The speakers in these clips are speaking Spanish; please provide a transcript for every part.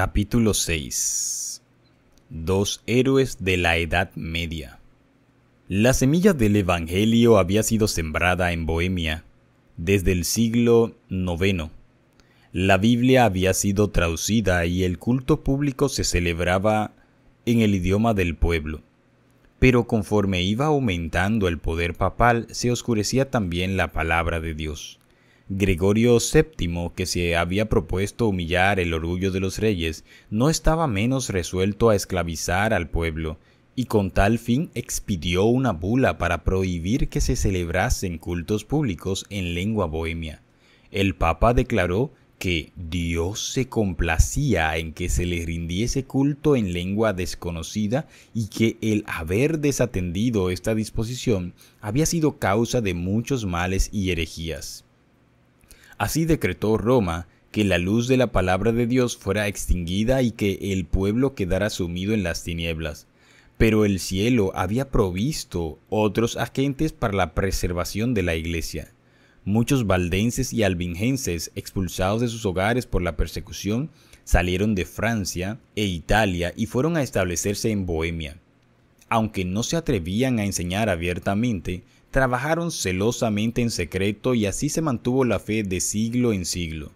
Capítulo 6 Dos héroes de la Edad Media La semilla del Evangelio había sido sembrada en Bohemia desde el siglo IX. La Biblia había sido traducida y el culto público se celebraba en el idioma del pueblo. Pero conforme iba aumentando el poder papal, se oscurecía también la palabra de Dios. Gregorio VII, que se había propuesto humillar el orgullo de los reyes, no estaba menos resuelto a esclavizar al pueblo, y con tal fin expidió una bula para prohibir que se celebrasen cultos públicos en lengua bohemia. El Papa declaró que Dios se complacía en que se le rindiese culto en lengua desconocida y que el haber desatendido esta disposición había sido causa de muchos males y herejías. Así decretó Roma que la luz de la palabra de Dios fuera extinguida y que el pueblo quedara sumido en las tinieblas. Pero el cielo había provisto otros agentes para la preservación de la iglesia. Muchos valdenses y albingenses expulsados de sus hogares por la persecución salieron de Francia e Italia y fueron a establecerse en Bohemia. Aunque no se atrevían a enseñar abiertamente, Trabajaron celosamente en secreto y así se mantuvo la fe de siglo en siglo.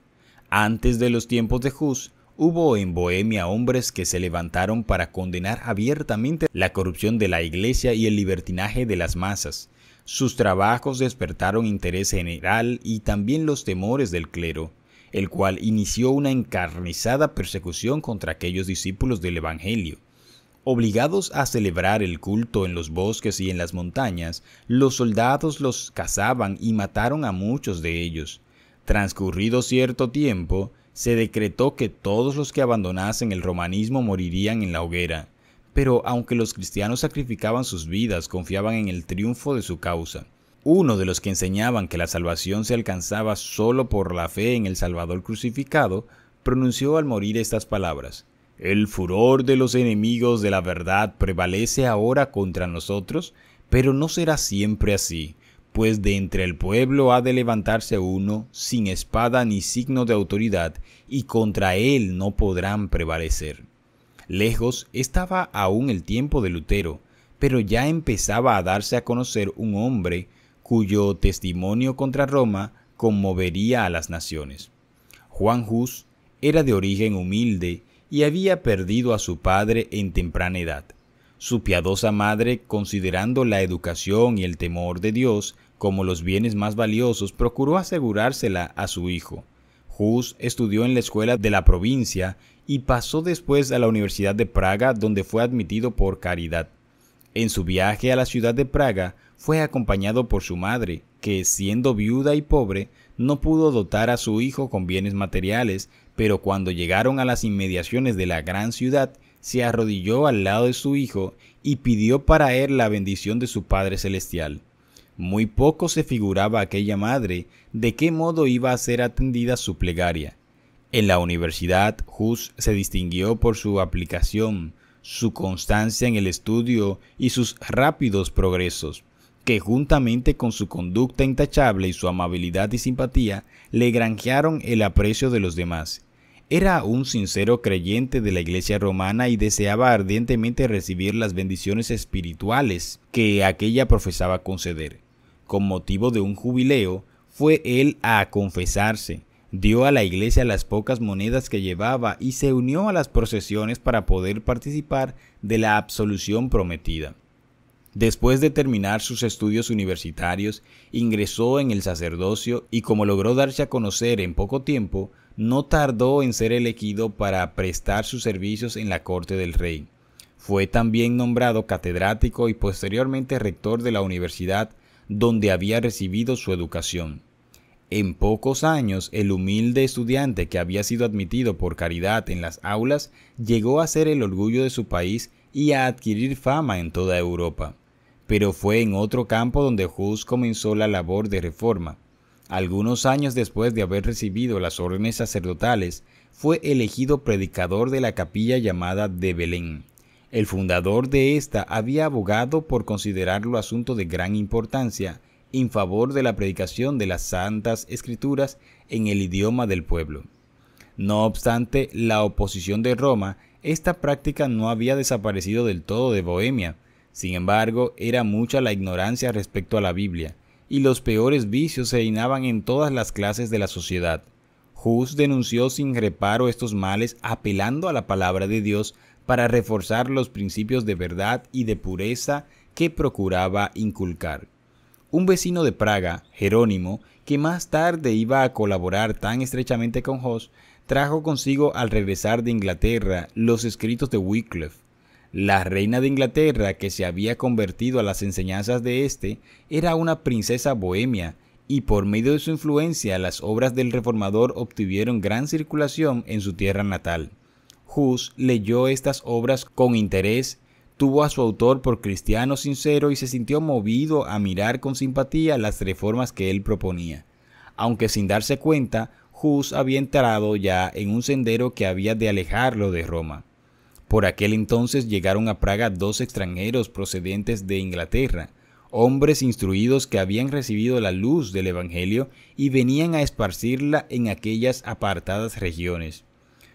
Antes de los tiempos de Hus, hubo en Bohemia hombres que se levantaron para condenar abiertamente la corrupción de la iglesia y el libertinaje de las masas. Sus trabajos despertaron interés general y también los temores del clero, el cual inició una encarnizada persecución contra aquellos discípulos del Evangelio. Obligados a celebrar el culto en los bosques y en las montañas, los soldados los cazaban y mataron a muchos de ellos. Transcurrido cierto tiempo, se decretó que todos los que abandonasen el romanismo morirían en la hoguera, pero aunque los cristianos sacrificaban sus vidas, confiaban en el triunfo de su causa. Uno de los que enseñaban que la salvación se alcanzaba solo por la fe en el Salvador crucificado, pronunció al morir estas palabras, el furor de los enemigos de la verdad prevalece ahora contra nosotros, pero no será siempre así, pues de entre el pueblo ha de levantarse uno sin espada ni signo de autoridad, y contra él no podrán prevalecer. Lejos estaba aún el tiempo de Lutero, pero ya empezaba a darse a conocer un hombre cuyo testimonio contra Roma conmovería a las naciones. Juan Hus era de origen humilde y había perdido a su padre en temprana edad. Su piadosa madre, considerando la educación y el temor de Dios como los bienes más valiosos, procuró asegurársela a su hijo. Hus estudió en la escuela de la provincia y pasó después a la Universidad de Praga, donde fue admitido por caridad. En su viaje a la ciudad de Praga fue acompañado por su madre, que, siendo viuda y pobre, no pudo dotar a su hijo con bienes materiales, pero cuando llegaron a las inmediaciones de la gran ciudad, se arrodilló al lado de su hijo y pidió para él la bendición de su Padre Celestial. Muy poco se figuraba aquella madre de qué modo iba a ser atendida su plegaria. En la universidad, Hus se distinguió por su aplicación, su constancia en el estudio y sus rápidos progresos que juntamente con su conducta intachable y su amabilidad y simpatía le granjearon el aprecio de los demás. Era un sincero creyente de la Iglesia romana y deseaba ardientemente recibir las bendiciones espirituales que aquella profesaba conceder. Con motivo de un jubileo, fue él a confesarse, dio a la iglesia las pocas monedas que llevaba y se unió a las procesiones para poder participar de la absolución prometida. Después de terminar sus estudios universitarios, ingresó en el sacerdocio y como logró darse a conocer en poco tiempo, no tardó en ser elegido para prestar sus servicios en la corte del rey. Fue también nombrado catedrático y posteriormente rector de la universidad donde había recibido su educación. En pocos años, el humilde estudiante que había sido admitido por caridad en las aulas llegó a ser el orgullo de su país y a adquirir fama en toda Europa pero fue en otro campo donde Hus comenzó la labor de reforma. Algunos años después de haber recibido las órdenes sacerdotales, fue elegido predicador de la capilla llamada de Belén. El fundador de esta había abogado por considerarlo asunto de gran importancia en favor de la predicación de las santas escrituras en el idioma del pueblo. No obstante la oposición de Roma, esta práctica no había desaparecido del todo de Bohemia, sin embargo, era mucha la ignorancia respecto a la Biblia, y los peores vicios se reinaban en todas las clases de la sociedad. Hus denunció sin reparo estos males apelando a la palabra de Dios para reforzar los principios de verdad y de pureza que procuraba inculcar. Un vecino de Praga, Jerónimo, que más tarde iba a colaborar tan estrechamente con Hus, trajo consigo al regresar de Inglaterra los escritos de Wycliffe, la reina de Inglaterra, que se había convertido a las enseñanzas de éste, era una princesa bohemia, y por medio de su influencia las obras del reformador obtuvieron gran circulación en su tierra natal. Hus leyó estas obras con interés, tuvo a su autor por cristiano sincero y se sintió movido a mirar con simpatía las reformas que él proponía. Aunque sin darse cuenta, Hus había entrado ya en un sendero que había de alejarlo de Roma. Por aquel entonces llegaron a Praga dos extranjeros procedentes de Inglaterra, hombres instruidos que habían recibido la luz del Evangelio y venían a esparcirla en aquellas apartadas regiones.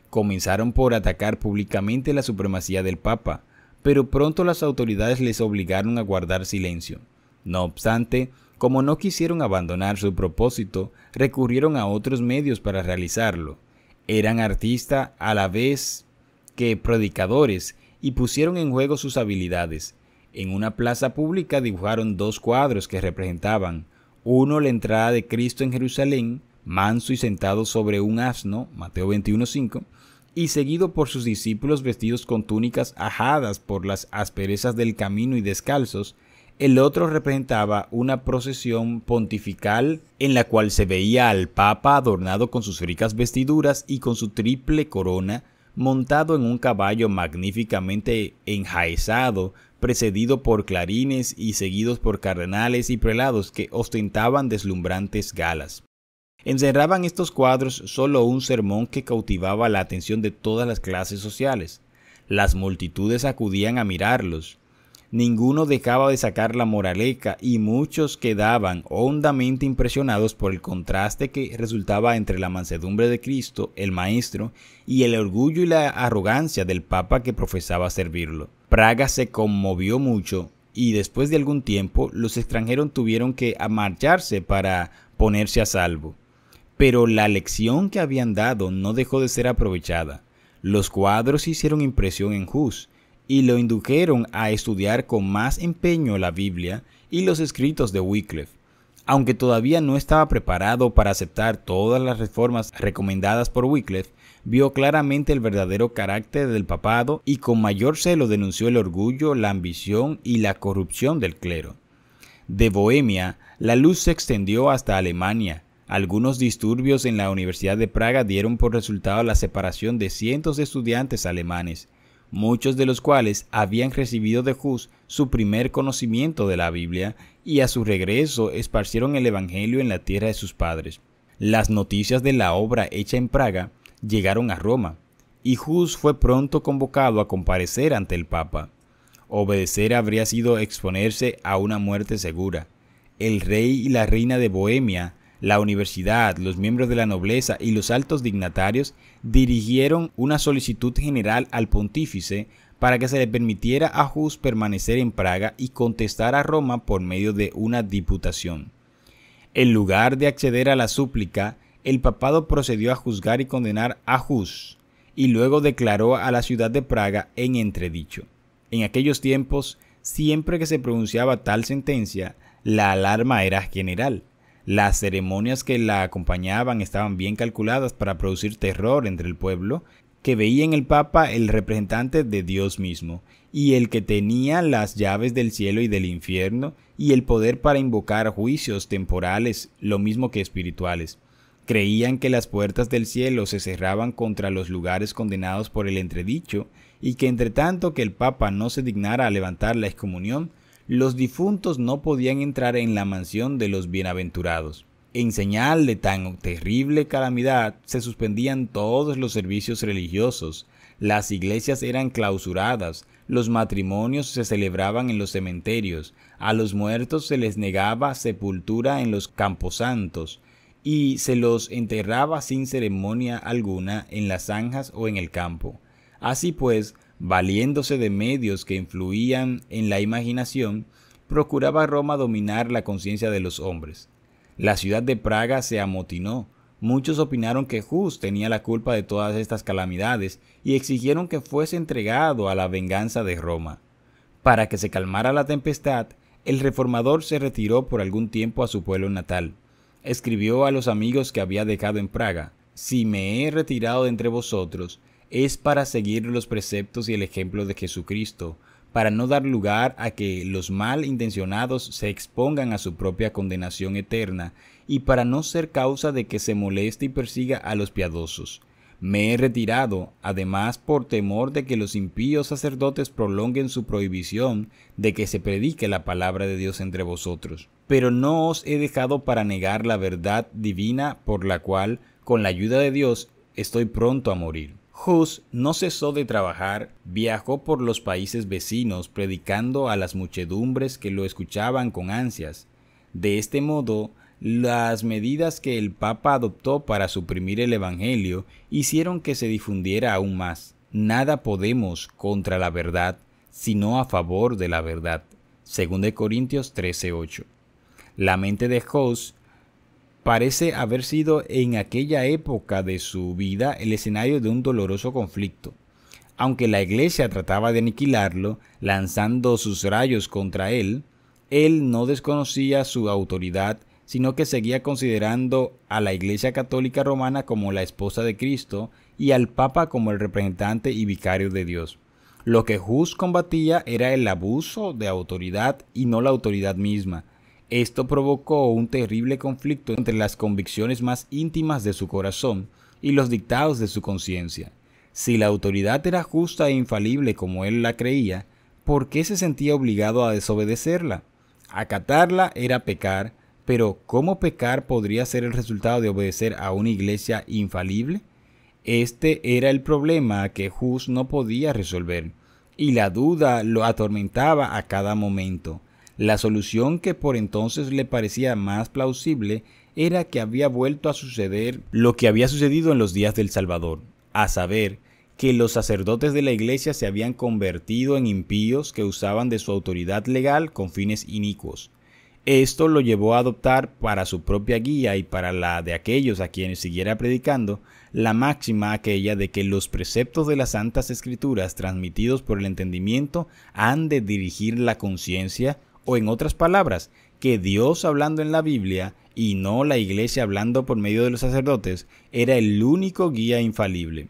Comenzaron por atacar públicamente la supremacía del Papa, pero pronto las autoridades les obligaron a guardar silencio. No obstante, como no quisieron abandonar su propósito, recurrieron a otros medios para realizarlo. Eran artista a la vez que predicadores y pusieron en juego sus habilidades. En una plaza pública dibujaron dos cuadros que representaban, uno la entrada de Cristo en Jerusalén, manso y sentado sobre un asno, Mateo 21.5, y seguido por sus discípulos vestidos con túnicas ajadas por las asperezas del camino y descalzos, el otro representaba una procesión pontifical en la cual se veía al Papa adornado con sus ricas vestiduras y con su triple corona, montado en un caballo magníficamente enjaezado, precedido por clarines y seguidos por cardenales y prelados que ostentaban deslumbrantes galas. Encerraban estos cuadros solo un sermón que cautivaba la atención de todas las clases sociales. Las multitudes acudían a mirarlos, Ninguno dejaba de sacar la moraleca y muchos quedaban hondamente impresionados por el contraste que resultaba entre la mansedumbre de Cristo, el Maestro, y el orgullo y la arrogancia del Papa que profesaba servirlo. Praga se conmovió mucho y después de algún tiempo los extranjeros tuvieron que marcharse para ponerse a salvo. Pero la lección que habían dado no dejó de ser aprovechada. Los cuadros hicieron impresión en Hus y lo indujeron a estudiar con más empeño la Biblia y los escritos de Wycliffe. Aunque todavía no estaba preparado para aceptar todas las reformas recomendadas por Wycliffe, vio claramente el verdadero carácter del papado y con mayor celo denunció el orgullo, la ambición y la corrupción del clero. De Bohemia, la luz se extendió hasta Alemania. Algunos disturbios en la Universidad de Praga dieron por resultado la separación de cientos de estudiantes alemanes muchos de los cuales habían recibido de Jus su primer conocimiento de la Biblia y a su regreso esparcieron el Evangelio en la tierra de sus padres. Las noticias de la obra hecha en Praga llegaron a Roma, y Hus fue pronto convocado a comparecer ante el Papa. Obedecer habría sido exponerse a una muerte segura. El rey y la reina de Bohemia la universidad, los miembros de la nobleza y los altos dignatarios dirigieron una solicitud general al pontífice para que se le permitiera a Hus permanecer en Praga y contestar a Roma por medio de una diputación. En lugar de acceder a la súplica, el papado procedió a juzgar y condenar a Hus, y luego declaró a la ciudad de Praga en entredicho. En aquellos tiempos, siempre que se pronunciaba tal sentencia, la alarma era general. Las ceremonias que la acompañaban estaban bien calculadas para producir terror entre el pueblo, que veía en el Papa el representante de Dios mismo, y el que tenía las llaves del cielo y del infierno, y el poder para invocar juicios temporales, lo mismo que espirituales. Creían que las puertas del cielo se cerraban contra los lugares condenados por el entredicho, y que entre tanto que el Papa no se dignara a levantar la excomunión, los difuntos no podían entrar en la mansión de los bienaventurados. En señal de tan terrible calamidad se suspendían todos los servicios religiosos, las iglesias eran clausuradas, los matrimonios se celebraban en los cementerios, a los muertos se les negaba sepultura en los campos santos y se los enterraba sin ceremonia alguna en las zanjas o en el campo. Así pues, valiéndose de medios que influían en la imaginación, procuraba Roma dominar la conciencia de los hombres. La ciudad de Praga se amotinó. Muchos opinaron que Hus tenía la culpa de todas estas calamidades y exigieron que fuese entregado a la venganza de Roma. Para que se calmara la tempestad, el reformador se retiró por algún tiempo a su pueblo natal. Escribió a los amigos que había dejado en Praga, Si me he retirado de entre vosotros, es para seguir los preceptos y el ejemplo de Jesucristo, para no dar lugar a que los malintencionados se expongan a su propia condenación eterna y para no ser causa de que se moleste y persiga a los piadosos. Me he retirado, además, por temor de que los impíos sacerdotes prolonguen su prohibición de que se predique la palabra de Dios entre vosotros. Pero no os he dejado para negar la verdad divina por la cual, con la ayuda de Dios, estoy pronto a morir. Hus no cesó de trabajar, viajó por los países vecinos predicando a las muchedumbres que lo escuchaban con ansias. De este modo, las medidas que el Papa adoptó para suprimir el Evangelio hicieron que se difundiera aún más. Nada podemos contra la verdad, sino a favor de la verdad. 2 Corintios 13:8. La mente de Hus parece haber sido en aquella época de su vida el escenario de un doloroso conflicto. Aunque la iglesia trataba de aniquilarlo, lanzando sus rayos contra él, él no desconocía su autoridad, sino que seguía considerando a la Iglesia Católica Romana como la esposa de Cristo y al Papa como el representante y vicario de Dios. Lo que Hus combatía era el abuso de autoridad y no la autoridad misma, esto provocó un terrible conflicto entre las convicciones más íntimas de su corazón y los dictados de su conciencia. Si la autoridad era justa e infalible como él la creía, ¿por qué se sentía obligado a desobedecerla? Acatarla era pecar, pero ¿cómo pecar podría ser el resultado de obedecer a una iglesia infalible? Este era el problema que Hus no podía resolver, y la duda lo atormentaba a cada momento. La solución que por entonces le parecía más plausible era que había vuelto a suceder lo que había sucedido en los días del Salvador, a saber, que los sacerdotes de la iglesia se habían convertido en impíos que usaban de su autoridad legal con fines inicuos. Esto lo llevó a adoptar para su propia guía y para la de aquellos a quienes siguiera predicando la máxima aquella de que los preceptos de las santas escrituras transmitidos por el entendimiento han de dirigir la conciencia o en otras palabras, que Dios hablando en la Biblia y no la iglesia hablando por medio de los sacerdotes era el único guía infalible.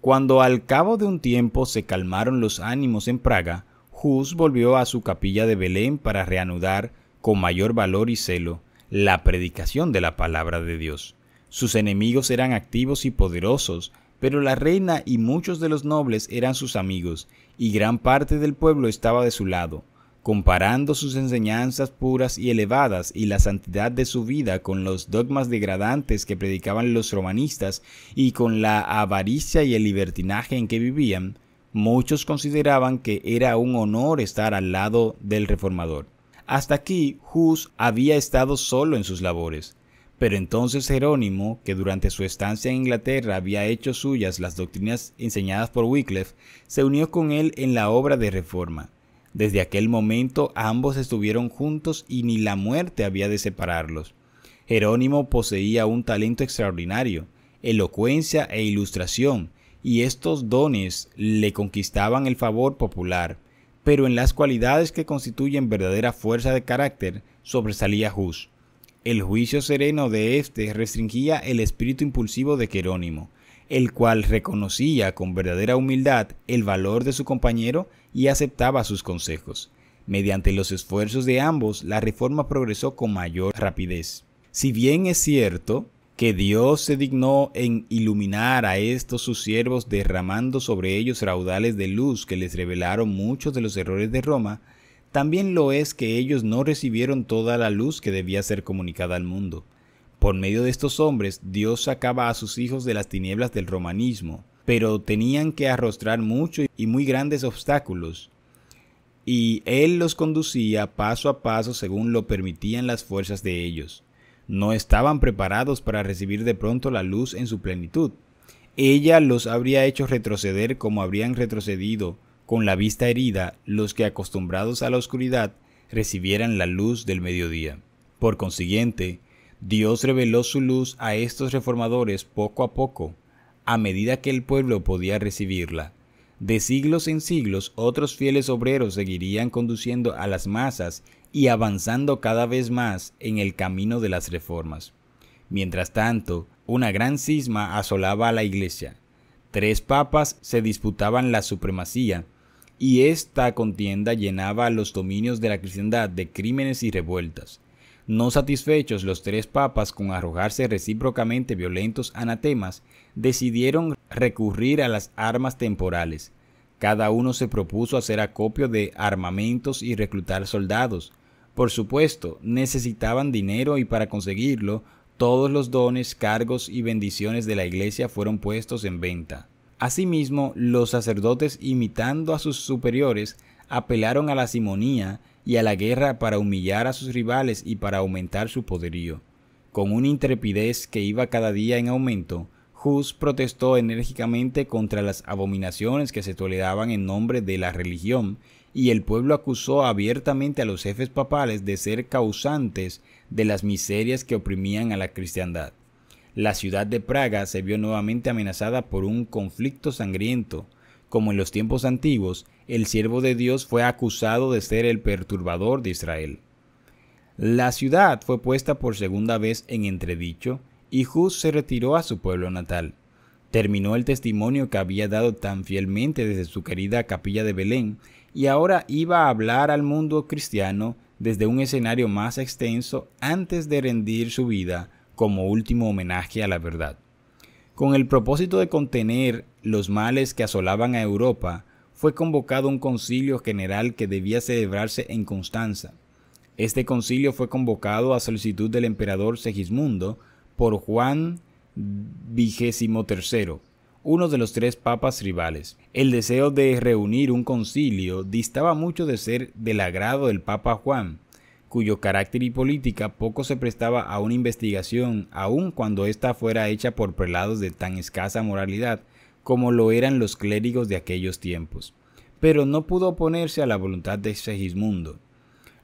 Cuando al cabo de un tiempo se calmaron los ánimos en Praga, Hus volvió a su capilla de Belén para reanudar, con mayor valor y celo, la predicación de la palabra de Dios. Sus enemigos eran activos y poderosos, pero la reina y muchos de los nobles eran sus amigos, y gran parte del pueblo estaba de su lado comparando sus enseñanzas puras y elevadas y la santidad de su vida con los dogmas degradantes que predicaban los romanistas y con la avaricia y el libertinaje en que vivían, muchos consideraban que era un honor estar al lado del reformador. Hasta aquí Hus había estado solo en sus labores, pero entonces Jerónimo, que durante su estancia en Inglaterra había hecho suyas las doctrinas enseñadas por Wycliffe, se unió con él en la obra de reforma. Desde aquel momento ambos estuvieron juntos y ni la muerte había de separarlos. Jerónimo poseía un talento extraordinario, elocuencia e ilustración, y estos dones le conquistaban el favor popular, pero en las cualidades que constituyen verdadera fuerza de carácter sobresalía Jus. El juicio sereno de éste restringía el espíritu impulsivo de Jerónimo, el cual reconocía con verdadera humildad el valor de su compañero y aceptaba sus consejos. Mediante los esfuerzos de ambos, la reforma progresó con mayor rapidez. Si bien es cierto que Dios se dignó en iluminar a estos sus siervos derramando sobre ellos raudales de luz que les revelaron muchos de los errores de Roma, también lo es que ellos no recibieron toda la luz que debía ser comunicada al mundo. Por medio de estos hombres, Dios sacaba a sus hijos de las tinieblas del romanismo, pero tenían que arrostrar muchos y muy grandes obstáculos. Y Él los conducía paso a paso según lo permitían las fuerzas de ellos. No estaban preparados para recibir de pronto la luz en su plenitud. Ella los habría hecho retroceder como habrían retrocedido, con la vista herida, los que acostumbrados a la oscuridad recibieran la luz del mediodía. Por consiguiente, Dios reveló su luz a estos reformadores poco a poco, a medida que el pueblo podía recibirla. De siglos en siglos otros fieles obreros seguirían conduciendo a las masas y avanzando cada vez más en el camino de las reformas. Mientras tanto, una gran cisma asolaba a la iglesia. Tres papas se disputaban la supremacía, y esta contienda llenaba los dominios de la cristiandad de crímenes y revueltas. No satisfechos los tres papas con arrojarse recíprocamente violentos anatemas, decidieron recurrir a las armas temporales. Cada uno se propuso hacer acopio de armamentos y reclutar soldados. Por supuesto, necesitaban dinero y para conseguirlo, todos los dones, cargos y bendiciones de la iglesia fueron puestos en venta. Asimismo, los sacerdotes, imitando a sus superiores, apelaron a la simonía y a la guerra para humillar a sus rivales y para aumentar su poderío. Con una intrepidez que iba cada día en aumento, Hus protestó enérgicamente contra las abominaciones que se toleraban en nombre de la religión, y el pueblo acusó abiertamente a los jefes papales de ser causantes de las miserias que oprimían a la cristiandad. La ciudad de Praga se vio nuevamente amenazada por un conflicto sangriento, como en los tiempos antiguos, el siervo de Dios fue acusado de ser el perturbador de Israel. La ciudad fue puesta por segunda vez en entredicho y Jus se retiró a su pueblo natal. Terminó el testimonio que había dado tan fielmente desde su querida capilla de Belén y ahora iba a hablar al mundo cristiano desde un escenario más extenso antes de rendir su vida como último homenaje a la verdad. Con el propósito de contener los males que asolaban a Europa, fue convocado un concilio general que debía celebrarse en Constanza. Este concilio fue convocado a solicitud del emperador Segismundo por Juan XXIII, uno de los tres papas rivales. El deseo de reunir un concilio distaba mucho de ser del agrado del Papa Juan, cuyo carácter y política poco se prestaba a una investigación, aun cuando ésta fuera hecha por prelados de tan escasa moralidad como lo eran los clérigos de aquellos tiempos, pero no pudo oponerse a la voluntad de Segismundo.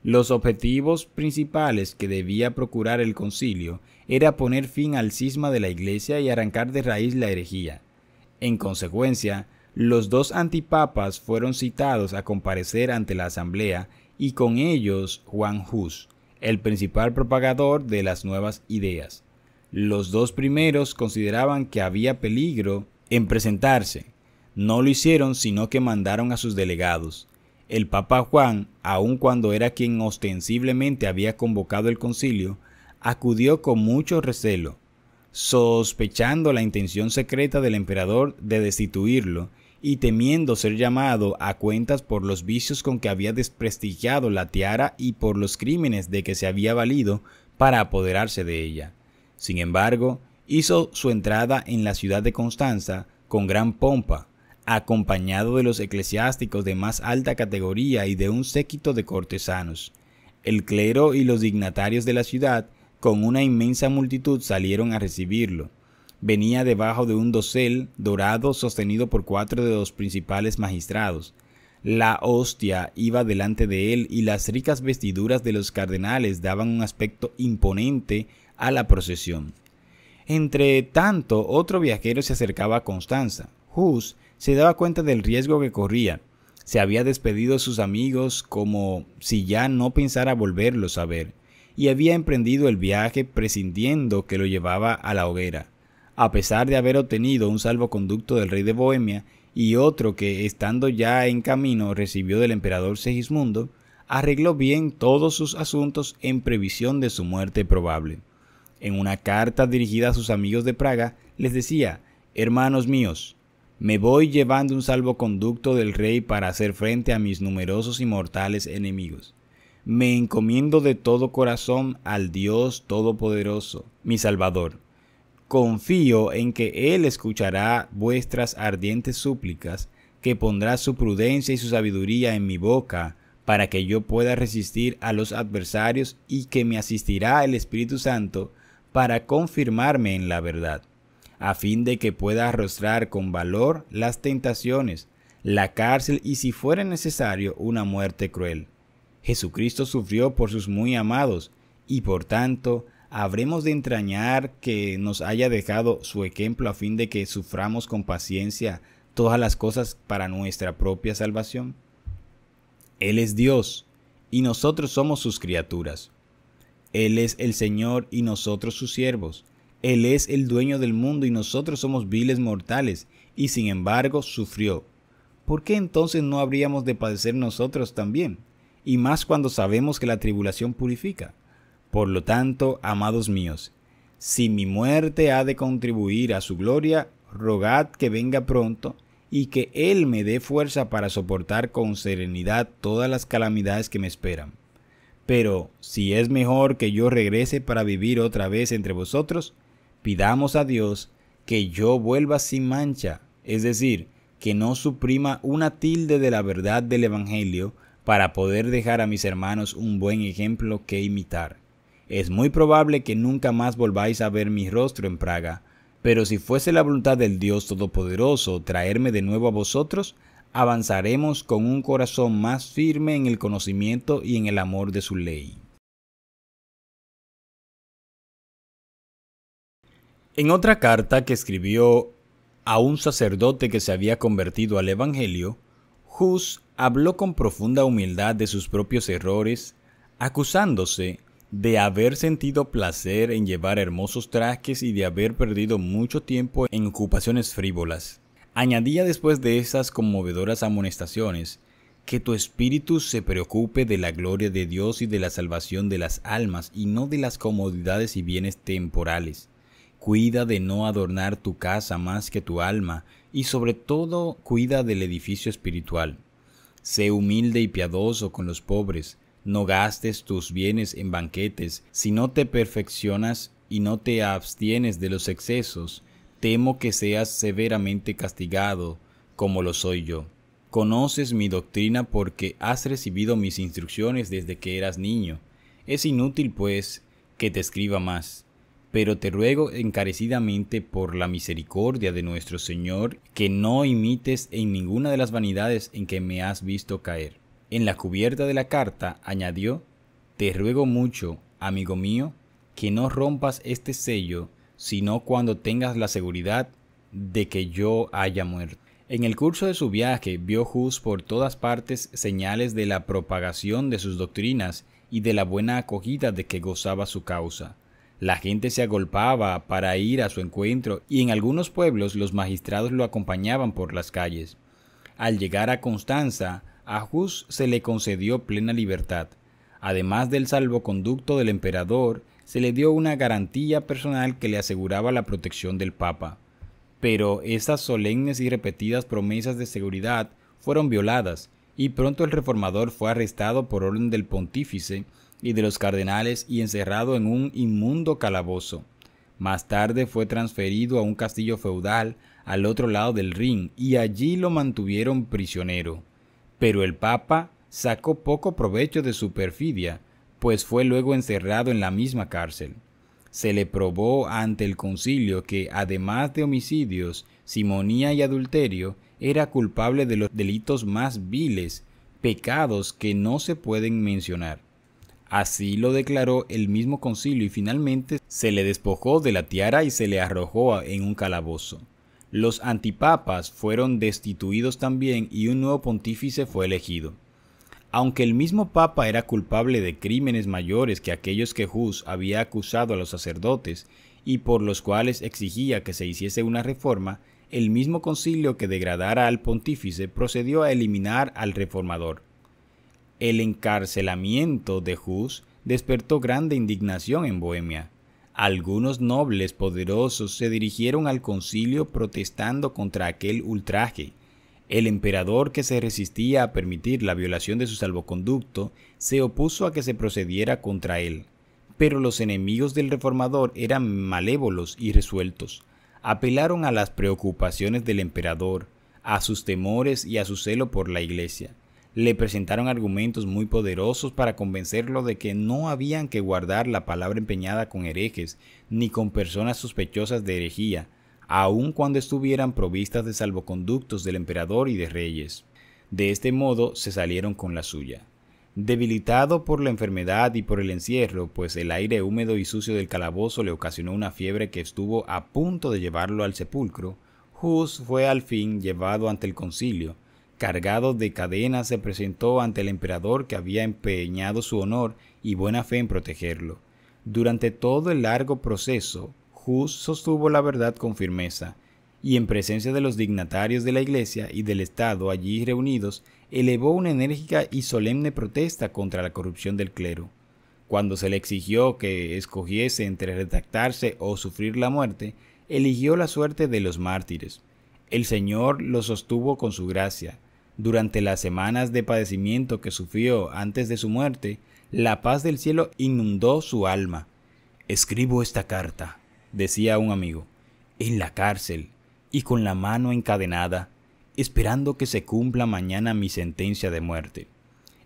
Los objetivos principales que debía procurar el concilio era poner fin al cisma de la iglesia y arrancar de raíz la herejía. En consecuencia, los dos antipapas fueron citados a comparecer ante la asamblea y con ellos Juan Hus, el principal propagador de las nuevas ideas. Los dos primeros consideraban que había peligro en presentarse. No lo hicieron sino que mandaron a sus delegados. El Papa Juan, aun cuando era quien ostensiblemente había convocado el concilio, acudió con mucho recelo, sospechando la intención secreta del emperador de destituirlo y temiendo ser llamado a cuentas por los vicios con que había desprestigiado la tiara y por los crímenes de que se había valido para apoderarse de ella. Sin embargo, hizo su entrada en la ciudad de Constanza con gran pompa, acompañado de los eclesiásticos de más alta categoría y de un séquito de cortesanos. El clero y los dignatarios de la ciudad, con una inmensa multitud, salieron a recibirlo. Venía debajo de un dosel dorado sostenido por cuatro de los principales magistrados. La hostia iba delante de él y las ricas vestiduras de los cardenales daban un aspecto imponente a la procesión. Entre tanto, otro viajero se acercaba a Constanza. Hus se daba cuenta del riesgo que corría. Se había despedido de sus amigos como si ya no pensara volverlos a ver, y había emprendido el viaje prescindiendo que lo llevaba a la hoguera. A pesar de haber obtenido un salvoconducto del rey de Bohemia y otro que, estando ya en camino, recibió del emperador Segismundo, arregló bien todos sus asuntos en previsión de su muerte probable. En una carta dirigida a sus amigos de Praga, les decía, Hermanos míos, me voy llevando un salvoconducto del rey para hacer frente a mis numerosos y mortales enemigos. Me encomiendo de todo corazón al Dios Todopoderoso, mi Salvador. Confío en que Él escuchará vuestras ardientes súplicas, que pondrá su prudencia y su sabiduría en mi boca, para que yo pueda resistir a los adversarios y que me asistirá el Espíritu Santo para confirmarme en la verdad, a fin de que pueda arrostrar con valor las tentaciones, la cárcel y si fuera necesario una muerte cruel. Jesucristo sufrió por sus muy amados, y por tanto habremos de entrañar que nos haya dejado su ejemplo a fin de que suframos con paciencia todas las cosas para nuestra propia salvación. Él es Dios, y nosotros somos sus criaturas él es el Señor y nosotros sus siervos. Él es el dueño del mundo y nosotros somos viles mortales, y sin embargo sufrió. ¿Por qué entonces no habríamos de padecer nosotros también? Y más cuando sabemos que la tribulación purifica. Por lo tanto, amados míos, si mi muerte ha de contribuir a su gloria, rogad que venga pronto y que Él me dé fuerza para soportar con serenidad todas las calamidades que me esperan. Pero si es mejor que yo regrese para vivir otra vez entre vosotros, pidamos a Dios que yo vuelva sin mancha, es decir, que no suprima una tilde de la verdad del Evangelio para poder dejar a mis hermanos un buen ejemplo que imitar. Es muy probable que nunca más volváis a ver mi rostro en Praga, pero si fuese la voluntad del Dios Todopoderoso traerme de nuevo a vosotros, avanzaremos con un corazón más firme en el conocimiento y en el amor de su ley. En otra carta que escribió a un sacerdote que se había convertido al Evangelio, Hus habló con profunda humildad de sus propios errores, acusándose de haber sentido placer en llevar hermosos trajes y de haber perdido mucho tiempo en ocupaciones frívolas. Añadía después de esas conmovedoras amonestaciones, que tu espíritu se preocupe de la gloria de Dios y de la salvación de las almas y no de las comodidades y bienes temporales. Cuida de no adornar tu casa más que tu alma y sobre todo cuida del edificio espiritual. Sé humilde y piadoso con los pobres, no gastes tus bienes en banquetes, si no te perfeccionas y no te abstienes de los excesos, temo que seas severamente castigado, como lo soy yo. Conoces mi doctrina porque has recibido mis instrucciones desde que eras niño. Es inútil, pues, que te escriba más. Pero te ruego encarecidamente por la misericordia de nuestro Señor que no imites en ninguna de las vanidades en que me has visto caer. En la cubierta de la carta añadió, Te ruego mucho, amigo mío, que no rompas este sello sino cuando tengas la seguridad de que yo haya muerto. En el curso de su viaje vio Hus por todas partes señales de la propagación de sus doctrinas y de la buena acogida de que gozaba su causa. La gente se agolpaba para ir a su encuentro y en algunos pueblos los magistrados lo acompañaban por las calles. Al llegar a Constanza, a Jus se le concedió plena libertad. Además del salvoconducto del emperador, se le dio una garantía personal que le aseguraba la protección del Papa. Pero estas solemnes y repetidas promesas de seguridad fueron violadas y pronto el reformador fue arrestado por orden del pontífice y de los cardenales y encerrado en un inmundo calabozo. Más tarde fue transferido a un castillo feudal al otro lado del Rin y allí lo mantuvieron prisionero. Pero el Papa sacó poco provecho de su perfidia, pues fue luego encerrado en la misma cárcel. Se le probó ante el concilio que, además de homicidios, simonía y adulterio, era culpable de los delitos más viles, pecados que no se pueden mencionar. Así lo declaró el mismo concilio y finalmente se le despojó de la tiara y se le arrojó en un calabozo. Los antipapas fueron destituidos también y un nuevo pontífice fue elegido. Aunque el mismo Papa era culpable de crímenes mayores que aquellos que Hus había acusado a los sacerdotes y por los cuales exigía que se hiciese una reforma, el mismo concilio que degradara al pontífice procedió a eliminar al reformador. El encarcelamiento de Hus despertó grande indignación en Bohemia. Algunos nobles poderosos se dirigieron al concilio protestando contra aquel ultraje. El emperador, que se resistía a permitir la violación de su salvoconducto, se opuso a que se procediera contra él. Pero los enemigos del reformador eran malévolos y resueltos. Apelaron a las preocupaciones del emperador, a sus temores y a su celo por la iglesia. Le presentaron argumentos muy poderosos para convencerlo de que no habían que guardar la palabra empeñada con herejes, ni con personas sospechosas de herejía, aun cuando estuvieran provistas de salvoconductos del emperador y de reyes. De este modo se salieron con la suya. Debilitado por la enfermedad y por el encierro, pues el aire húmedo y sucio del calabozo le ocasionó una fiebre que estuvo a punto de llevarlo al sepulcro, Hus fue al fin llevado ante el concilio. Cargado de cadenas se presentó ante el emperador que había empeñado su honor y buena fe en protegerlo. Durante todo el largo proceso, sostuvo la verdad con firmeza, y en presencia de los dignatarios de la Iglesia y del Estado allí reunidos, elevó una enérgica y solemne protesta contra la corrupción del clero. Cuando se le exigió que escogiese entre redactarse o sufrir la muerte, eligió la suerte de los mártires. El Señor lo sostuvo con su gracia. Durante las semanas de padecimiento que sufrió antes de su muerte, la paz del cielo inundó su alma. Escribo esta carta decía un amigo, en la cárcel y con la mano encadenada, esperando que se cumpla mañana mi sentencia de muerte.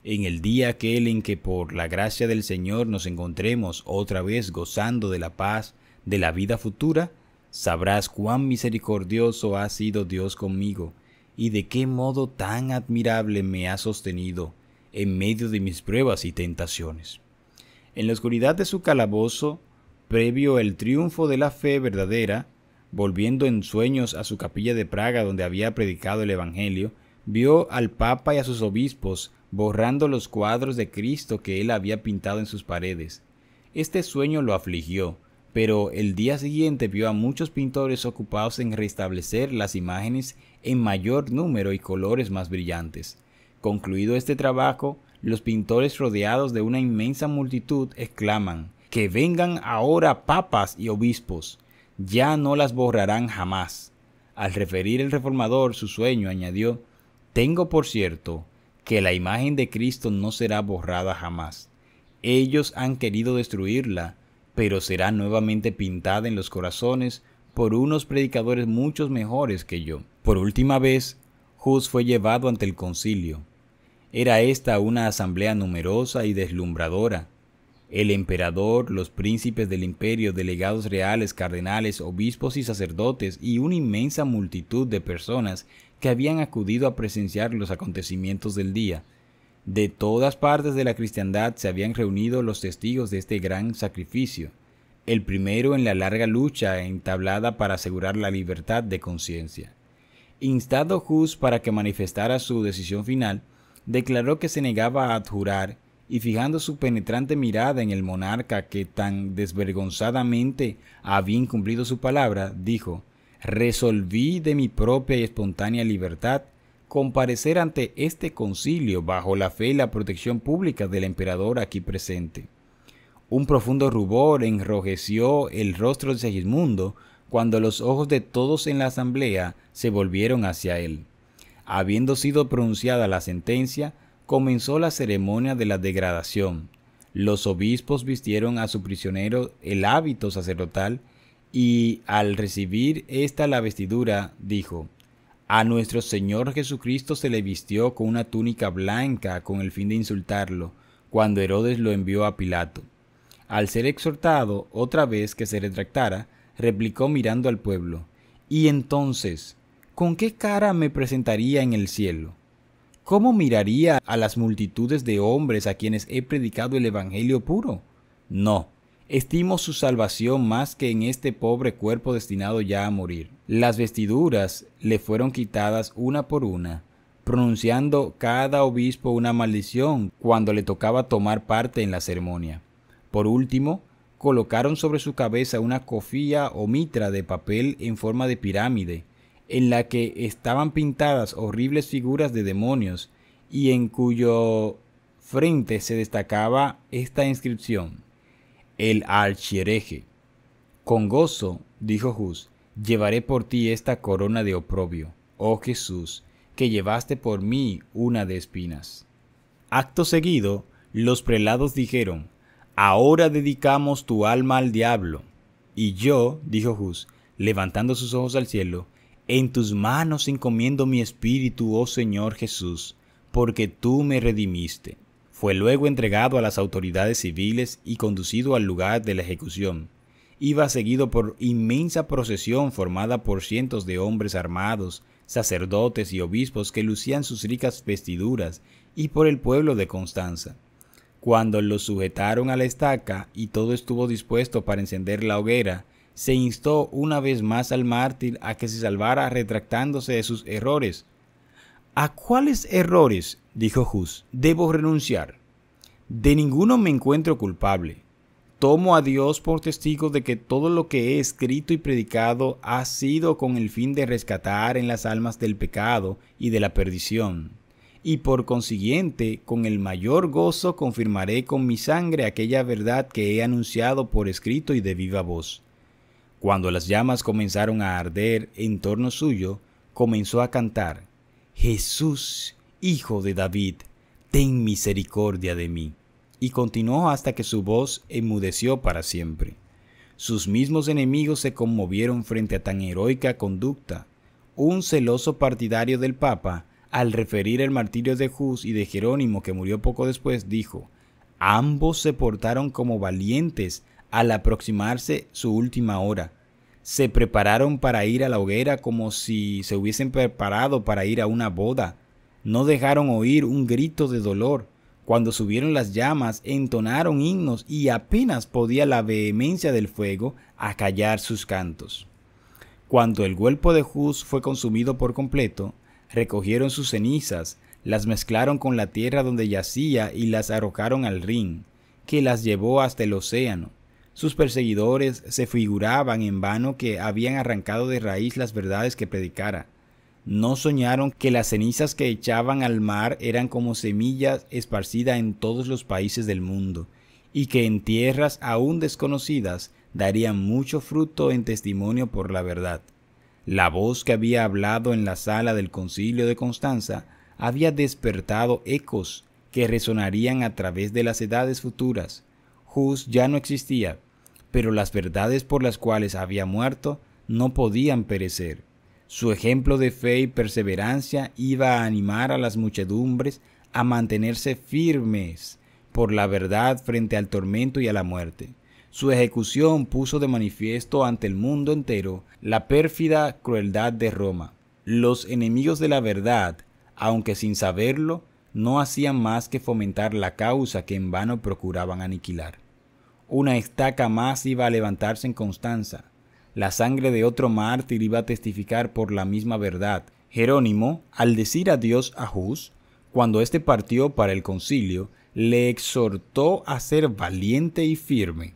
En el día aquel en que por la gracia del Señor nos encontremos otra vez gozando de la paz de la vida futura, sabrás cuán misericordioso ha sido Dios conmigo y de qué modo tan admirable me ha sostenido en medio de mis pruebas y tentaciones. En la oscuridad de su calabozo, previo el triunfo de la fe verdadera, volviendo en sueños a su capilla de Praga donde había predicado el Evangelio, vio al Papa y a sus obispos borrando los cuadros de Cristo que él había pintado en sus paredes. Este sueño lo afligió, pero el día siguiente vio a muchos pintores ocupados en restablecer las imágenes en mayor número y colores más brillantes. Concluido este trabajo, los pintores rodeados de una inmensa multitud exclaman que vengan ahora papas y obispos, ya no las borrarán jamás. Al referir el reformador su sueño, añadió, Tengo por cierto que la imagen de Cristo no será borrada jamás. Ellos han querido destruirla, pero será nuevamente pintada en los corazones por unos predicadores muchos mejores que yo. Por última vez, Hus fue llevado ante el concilio. Era esta una asamblea numerosa y deslumbradora, el emperador, los príncipes del imperio, delegados reales, cardenales, obispos y sacerdotes y una inmensa multitud de personas que habían acudido a presenciar los acontecimientos del día. De todas partes de la cristiandad se habían reunido los testigos de este gran sacrificio, el primero en la larga lucha entablada para asegurar la libertad de conciencia. Instado Hus para que manifestara su decisión final, declaró que se negaba a adjurar y fijando su penetrante mirada en el monarca que tan desvergonzadamente había incumplido su palabra, dijo, resolví de mi propia y espontánea libertad comparecer ante este concilio bajo la fe y la protección pública del emperador aquí presente. Un profundo rubor enrojeció el rostro de Segismundo cuando los ojos de todos en la asamblea se volvieron hacia él. Habiendo sido pronunciada la sentencia, comenzó la ceremonia de la degradación. Los obispos vistieron a su prisionero el hábito sacerdotal y al recibir esta la vestidura, dijo, a nuestro Señor Jesucristo se le vistió con una túnica blanca con el fin de insultarlo, cuando Herodes lo envió a Pilato. Al ser exhortado otra vez que se retractara, replicó mirando al pueblo, ¿Y entonces, con qué cara me presentaría en el cielo? ¿cómo miraría a las multitudes de hombres a quienes he predicado el Evangelio puro? No, estimo su salvación más que en este pobre cuerpo destinado ya a morir. Las vestiduras le fueron quitadas una por una, pronunciando cada obispo una maldición cuando le tocaba tomar parte en la ceremonia. Por último, colocaron sobre su cabeza una cofía o mitra de papel en forma de pirámide, en la que estaban pintadas horribles figuras de demonios y en cuyo frente se destacaba esta inscripción, el archiereje. Con gozo, dijo Jus, llevaré por ti esta corona de oprobio, oh Jesús, que llevaste por mí una de espinas. Acto seguido, los prelados dijeron, Ahora dedicamos tu alma al diablo. Y yo, dijo Jus, levantando sus ojos al cielo, en tus manos encomiendo mi espíritu, oh Señor Jesús, porque tú me redimiste. Fue luego entregado a las autoridades civiles y conducido al lugar de la ejecución. Iba seguido por inmensa procesión formada por cientos de hombres armados, sacerdotes y obispos que lucían sus ricas vestiduras, y por el pueblo de Constanza. Cuando lo sujetaron a la estaca y todo estuvo dispuesto para encender la hoguera, se instó una vez más al mártir a que se salvara retractándose de sus errores. ¿A cuáles errores, dijo Hus, debo renunciar? De ninguno me encuentro culpable. Tomo a Dios por testigo de que todo lo que he escrito y predicado ha sido con el fin de rescatar en las almas del pecado y de la perdición. Y por consiguiente, con el mayor gozo confirmaré con mi sangre aquella verdad que he anunciado por escrito y de viva voz cuando las llamas comenzaron a arder en torno suyo, comenzó a cantar, Jesús, Hijo de David, ten misericordia de mí. Y continuó hasta que su voz enmudeció para siempre. Sus mismos enemigos se conmovieron frente a tan heroica conducta. Un celoso partidario del Papa, al referir el martirio de Jus y de Jerónimo que murió poco después, dijo, Ambos se portaron como valientes al aproximarse su última hora. Se prepararon para ir a la hoguera como si se hubiesen preparado para ir a una boda. No dejaron oír un grito de dolor. Cuando subieron las llamas, entonaron himnos y apenas podía la vehemencia del fuego acallar sus cantos. Cuando el cuerpo de Jus fue consumido por completo, recogieron sus cenizas, las mezclaron con la tierra donde yacía y las arrojaron al Rin, que las llevó hasta el océano. Sus perseguidores se figuraban en vano que habían arrancado de raíz las verdades que predicara. No soñaron que las cenizas que echaban al mar eran como semillas esparcidas en todos los países del mundo, y que en tierras aún desconocidas darían mucho fruto en testimonio por la verdad. La voz que había hablado en la sala del concilio de Constanza había despertado ecos que resonarían a través de las edades futuras. Jus ya no existía, pero las verdades por las cuales había muerto no podían perecer. Su ejemplo de fe y perseverancia iba a animar a las muchedumbres a mantenerse firmes por la verdad frente al tormento y a la muerte. Su ejecución puso de manifiesto ante el mundo entero la pérfida crueldad de Roma. Los enemigos de la verdad, aunque sin saberlo, no hacían más que fomentar la causa que en vano procuraban aniquilar. Una estaca más iba a levantarse en Constanza. La sangre de otro mártir iba a testificar por la misma verdad. Jerónimo, al decir adiós a Hus, cuando éste partió para el concilio, le exhortó a ser valiente y firme,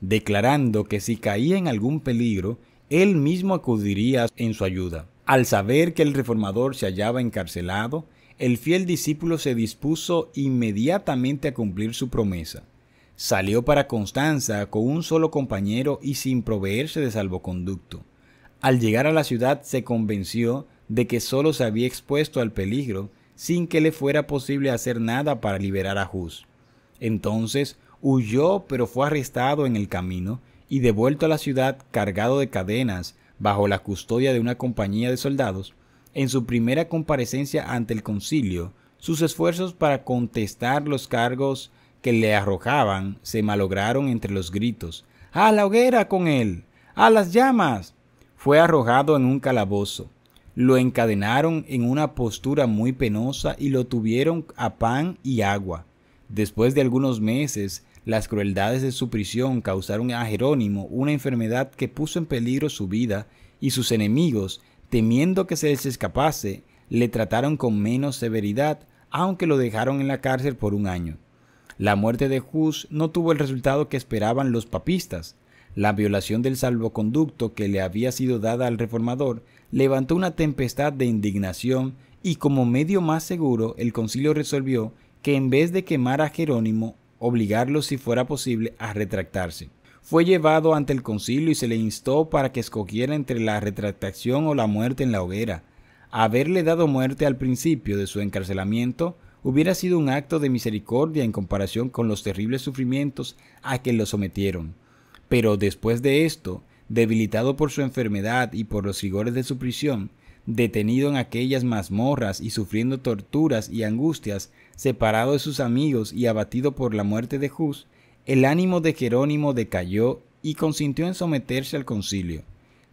declarando que si caía en algún peligro, él mismo acudiría en su ayuda. Al saber que el reformador se hallaba encarcelado, el fiel discípulo se dispuso inmediatamente a cumplir su promesa. Salió para Constanza con un solo compañero y sin proveerse de salvoconducto. Al llegar a la ciudad se convenció de que solo se había expuesto al peligro sin que le fuera posible hacer nada para liberar a Hus. Entonces huyó pero fue arrestado en el camino y devuelto a la ciudad cargado de cadenas bajo la custodia de una compañía de soldados, en su primera comparecencia ante el concilio, sus esfuerzos para contestar los cargos que le arrojaban se malograron entre los gritos. ¡A la hoguera con él! ¡A las llamas! Fue arrojado en un calabozo. Lo encadenaron en una postura muy penosa y lo tuvieron a pan y agua. Después de algunos meses, las crueldades de su prisión causaron a Jerónimo una enfermedad que puso en peligro su vida y sus enemigos, temiendo que se les escapase, le trataron con menos severidad, aunque lo dejaron en la cárcel por un año. La muerte de Hus no tuvo el resultado que esperaban los papistas. La violación del salvoconducto que le había sido dada al reformador levantó una tempestad de indignación y como medio más seguro el concilio resolvió que en vez de quemar a Jerónimo, obligarlo si fuera posible a retractarse. Fue llevado ante el concilio y se le instó para que escogiera entre la retractación o la muerte en la hoguera. Haberle dado muerte al principio de su encarcelamiento hubiera sido un acto de misericordia en comparación con los terribles sufrimientos a que lo sometieron. Pero después de esto, debilitado por su enfermedad y por los rigores de su prisión, detenido en aquellas mazmorras y sufriendo torturas y angustias, separado de sus amigos y abatido por la muerte de Jus, el ánimo de Jerónimo decayó y consintió en someterse al concilio.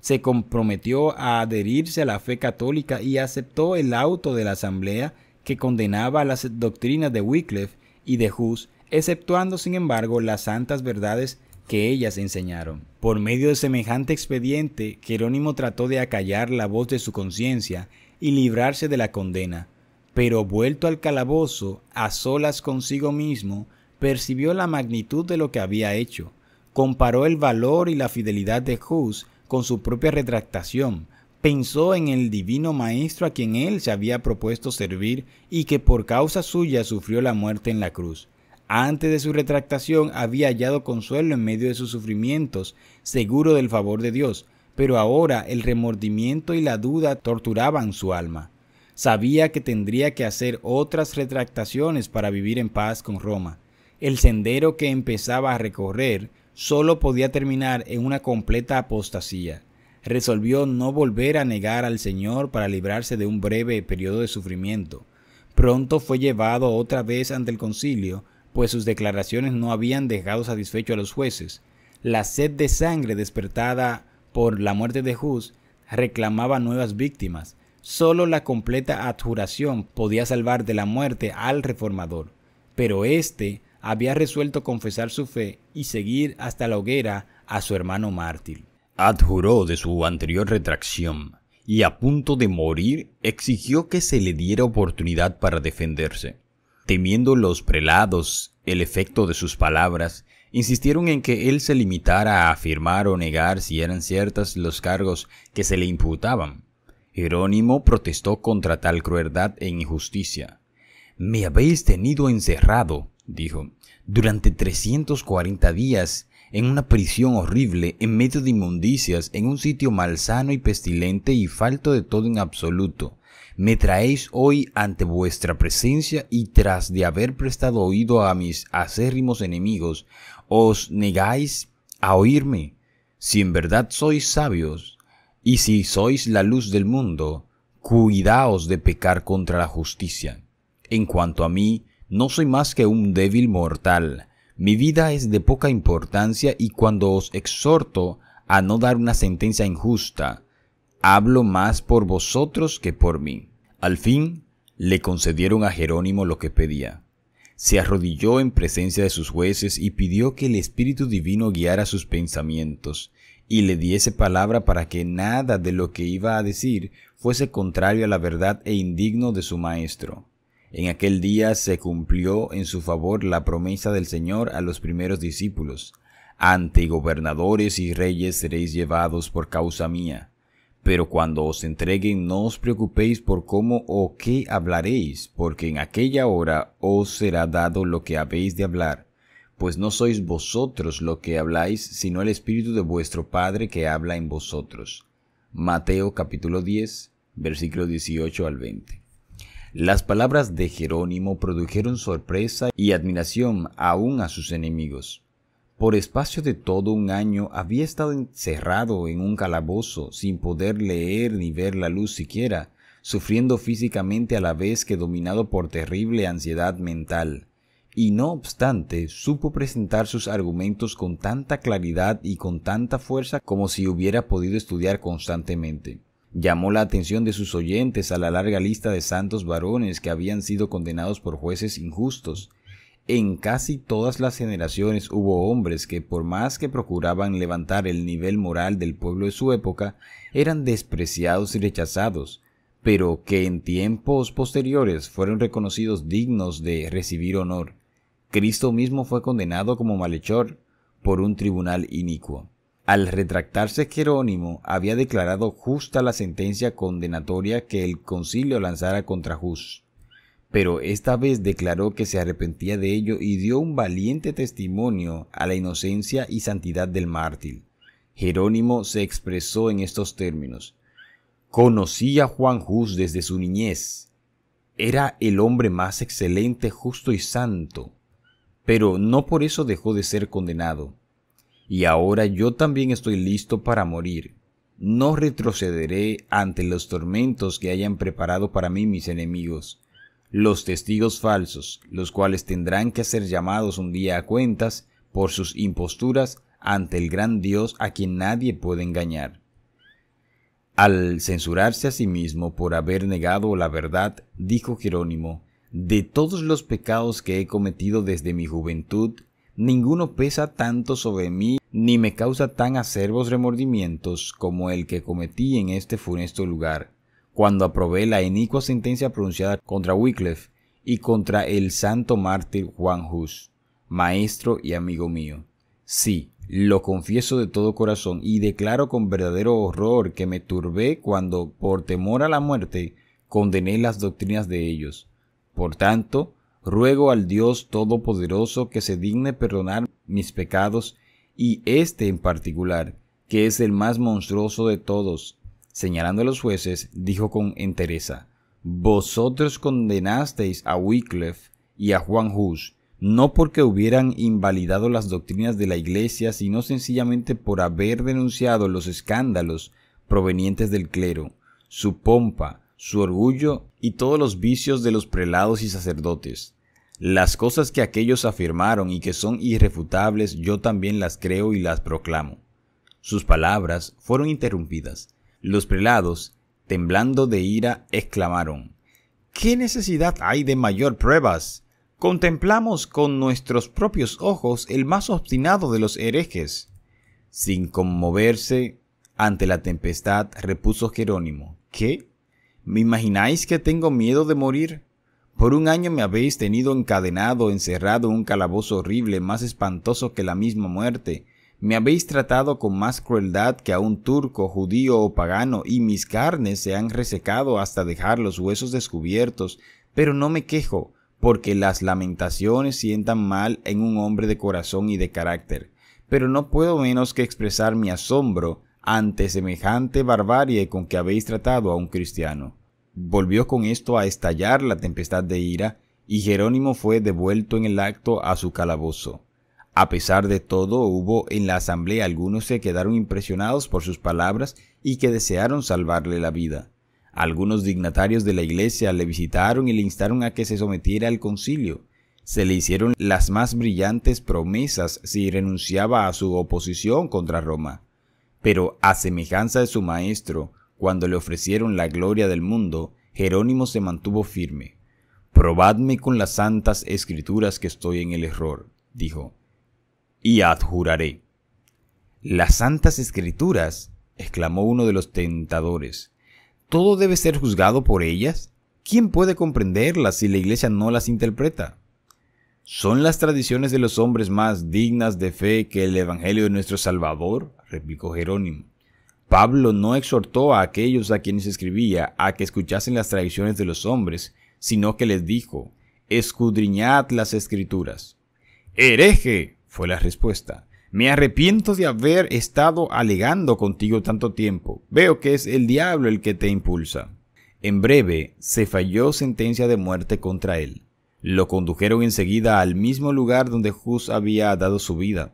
Se comprometió a adherirse a la fe católica y aceptó el auto de la asamblea que condenaba las doctrinas de Wycliffe y de Hus, exceptuando sin embargo las santas verdades que ellas enseñaron. Por medio de semejante expediente, Jerónimo trató de acallar la voz de su conciencia y librarse de la condena, pero vuelto al calabozo, a solas consigo mismo, percibió la magnitud de lo que había hecho, comparó el valor y la fidelidad de Hus con su propia retractación, pensó en el divino Maestro a quien él se había propuesto servir y que por causa suya sufrió la muerte en la cruz. Antes de su retractación había hallado consuelo en medio de sus sufrimientos, seguro del favor de Dios, pero ahora el remordimiento y la duda torturaban su alma. Sabía que tendría que hacer otras retractaciones para vivir en paz con Roma. El sendero que empezaba a recorrer solo podía terminar en una completa apostasía resolvió no volver a negar al Señor para librarse de un breve periodo de sufrimiento. Pronto fue llevado otra vez ante el concilio, pues sus declaraciones no habían dejado satisfecho a los jueces. La sed de sangre despertada por la muerte de Hus reclamaba nuevas víctimas. Solo la completa adjuración podía salvar de la muerte al reformador, pero éste había resuelto confesar su fe y seguir hasta la hoguera a su hermano mártir adjuró de su anterior retracción y a punto de morir exigió que se le diera oportunidad para defenderse. Temiendo los prelados el efecto de sus palabras, insistieron en que él se limitara a afirmar o negar si eran ciertas los cargos que se le imputaban. Jerónimo protestó contra tal crueldad e injusticia. Me habéis tenido encerrado, dijo, durante cuarenta días en una prisión horrible, en medio de inmundicias, en un sitio malsano y pestilente y falto de todo en absoluto. Me traéis hoy ante vuestra presencia y tras de haber prestado oído a mis acérrimos enemigos, os negáis a oírme. Si en verdad sois sabios, y si sois la luz del mundo, cuidaos de pecar contra la justicia. En cuanto a mí, no soy más que un débil mortal, mi vida es de poca importancia y cuando os exhorto a no dar una sentencia injusta, hablo más por vosotros que por mí. Al fin, le concedieron a Jerónimo lo que pedía. Se arrodilló en presencia de sus jueces y pidió que el Espíritu Divino guiara sus pensamientos y le diese palabra para que nada de lo que iba a decir fuese contrario a la verdad e indigno de su maestro. En aquel día se cumplió en su favor la promesa del Señor a los primeros discípulos. Ante gobernadores y reyes seréis llevados por causa mía. Pero cuando os entreguen no os preocupéis por cómo o qué hablaréis, porque en aquella hora os será dado lo que habéis de hablar, pues no sois vosotros lo que habláis, sino el Espíritu de vuestro Padre que habla en vosotros. Mateo capítulo 10, versículo 18 al 20. Las palabras de Jerónimo produjeron sorpresa y admiración aún a sus enemigos. Por espacio de todo un año había estado encerrado en un calabozo sin poder leer ni ver la luz siquiera, sufriendo físicamente a la vez que dominado por terrible ansiedad mental. Y no obstante, supo presentar sus argumentos con tanta claridad y con tanta fuerza como si hubiera podido estudiar constantemente. Llamó la atención de sus oyentes a la larga lista de santos varones que habían sido condenados por jueces injustos. En casi todas las generaciones hubo hombres que por más que procuraban levantar el nivel moral del pueblo de su época, eran despreciados y rechazados, pero que en tiempos posteriores fueron reconocidos dignos de recibir honor. Cristo mismo fue condenado como malhechor por un tribunal inicuo. Al retractarse Jerónimo, había declarado justa la sentencia condenatoria que el concilio lanzara contra Hus, pero esta vez declaró que se arrepentía de ello y dio un valiente testimonio a la inocencia y santidad del mártir. Jerónimo se expresó en estos términos. conocía a Juan Hus desde su niñez. Era el hombre más excelente, justo y santo, pero no por eso dejó de ser condenado y ahora yo también estoy listo para morir. No retrocederé ante los tormentos que hayan preparado para mí mis enemigos, los testigos falsos, los cuales tendrán que ser llamados un día a cuentas por sus imposturas ante el gran Dios a quien nadie puede engañar. Al censurarse a sí mismo por haber negado la verdad, dijo Jerónimo, de todos los pecados que he cometido desde mi juventud, Ninguno pesa tanto sobre mí, ni me causa tan acerbos remordimientos como el que cometí en este funesto lugar, cuando aprobé la inicua sentencia pronunciada contra Wycliffe y contra el santo mártir Juan Hus, maestro y amigo mío. Sí, lo confieso de todo corazón y declaro con verdadero horror que me turbé cuando, por temor a la muerte, condené las doctrinas de ellos. Por tanto, Ruego al Dios Todopoderoso que se digne perdonar mis pecados y este en particular, que es el más monstruoso de todos. Señalando a los jueces, dijo con entereza, Vosotros condenasteis a Wycliffe y a Juan Hus, no porque hubieran invalidado las doctrinas de la Iglesia, sino sencillamente por haber denunciado los escándalos provenientes del clero, su pompa, su orgullo y todos los vicios de los prelados y sacerdotes. Las cosas que aquellos afirmaron y que son irrefutables yo también las creo y las proclamo. Sus palabras fueron interrumpidas. Los prelados, temblando de ira, exclamaron, ¿Qué necesidad hay de mayor pruebas? Contemplamos con nuestros propios ojos el más obstinado de los herejes. Sin conmoverse ante la tempestad, repuso Jerónimo, ¿Qué? ¿Me imagináis que tengo miedo de morir? Por un año me habéis tenido encadenado, encerrado en un calabozo horrible, más espantoso que la misma muerte. Me habéis tratado con más crueldad que a un turco, judío o pagano, y mis carnes se han resecado hasta dejar los huesos descubiertos, pero no me quejo, porque las lamentaciones sientan mal en un hombre de corazón y de carácter. Pero no puedo menos que expresar mi asombro ante semejante barbarie con que habéis tratado a un cristiano. Volvió con esto a estallar la tempestad de ira y Jerónimo fue devuelto en el acto a su calabozo. A pesar de todo, hubo en la asamblea algunos que quedaron impresionados por sus palabras y que desearon salvarle la vida. Algunos dignatarios de la iglesia le visitaron y le instaron a que se sometiera al concilio. Se le hicieron las más brillantes promesas si renunciaba a su oposición contra Roma. Pero a semejanza de su maestro, cuando le ofrecieron la gloria del mundo, Jerónimo se mantuvo firme. Probadme con las santas escrituras que estoy en el error, dijo, y adjuraré. Las santas escrituras, exclamó uno de los tentadores, ¿todo debe ser juzgado por ellas? ¿Quién puede comprenderlas si la Iglesia no las interpreta? ¿Son las tradiciones de los hombres más dignas de fe que el Evangelio de nuestro Salvador? replicó Jerónimo. Pablo no exhortó a aquellos a quienes escribía a que escuchasen las tradiciones de los hombres, sino que les dijo, escudriñad las escrituras. Hereje, fue la respuesta. Me arrepiento de haber estado alegando contigo tanto tiempo. Veo que es el diablo el que te impulsa. En breve, se falló sentencia de muerte contra él. Lo condujeron enseguida al mismo lugar donde Jus había dado su vida.